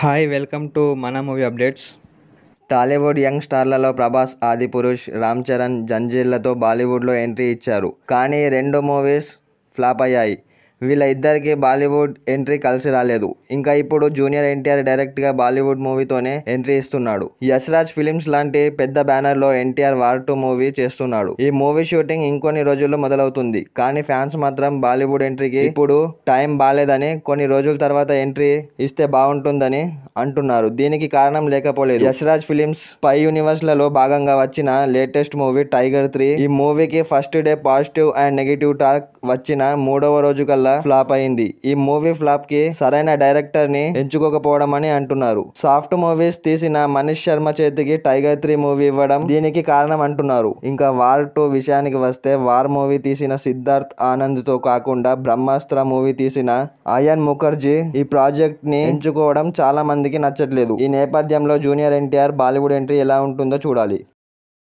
hi welcome to మన movie updates Tollywood young స్టార్లలో Prabhas Adipurush Ram Charan జంజీర్లతో బాలీవుడ్లో ఎంట్రీ ఇచ్చారు కానీ రెండు మూవీస్ ఫ్లాప్ అయ్యాయి వీళ్ళ ఇద్దరికి బాలీవుడ్ ఎంట్రీ కలిసి రాలేదు ఇంకా ఇప్పుడు జూనియర్ ఎన్టీఆర్ డైరెక్ట్ గా బాలీవుడ్ మూవీతోనే ఎంట్రీ ఇస్తున్నాడు యశ్రాజ్ ఫిలిమ్స్ లాంటి పెద్ద బ్యానర్ లో ఎన్టీఆర్ వార్ టూ మూవీ చేస్తున్నాడు ఈ మూవీ షూటింగ్ ఇంకొన్ని రోజుల్లో మొదలవుతుంది కానీ ఫ్యాన్స్ మాత్రం బాలీవుడ్ ఎంట్రీకి ఇప్పుడు టైం బాగాలేదని కొన్ని రోజుల తర్వాత ఎంట్రీ ఇస్తే బాగుంటుందని అంటున్నారు దీనికి కారణం లేకపోలేదు యశ్రాజ్ ఫిలిమ్స్ పై యూనివర్స్ లలో భాగంగా వచ్చిన లేటెస్ట్ మూవీ టైగర్ త్రీ ఈ మూవీకి first day positive and negative talk వచ్చిన మూడవ రోజు కల్లా వల్ల ఫ్లాప్ అయింది ఈ మూవీ ఫ్లాప్ కి సరైన డైరెక్టర్ ని ఎంచుకోకపోవడం అని అంటున్నారు సాఫ్ట్ మూవీస్ తీసిన మనీష్ శర్మ చేతికి టైగర్ త్రీ మూవీ ఇవ్వడం దీనికి కారణం అంటున్నారు ఇంకా వార్ టూ విషయానికి వస్తే వార్ మూవీ తీసిన సిద్ధార్థ్ ఆనంద్ తో కాకుండా బ్రహ్మాస్త్ర మూవీ తీసిన అయాన్ ముఖర్జీ ఈ ప్రాజెక్ట్ ని ఎంచుకోవడం చాలా మందికి నచ్చట్లేదు ఈ నేపథ్యంలో జూనియర్ ఎన్టీఆర్ బాలీవుడ్ ఎంట్రీ ఎలా ఉంటుందో చూడాలి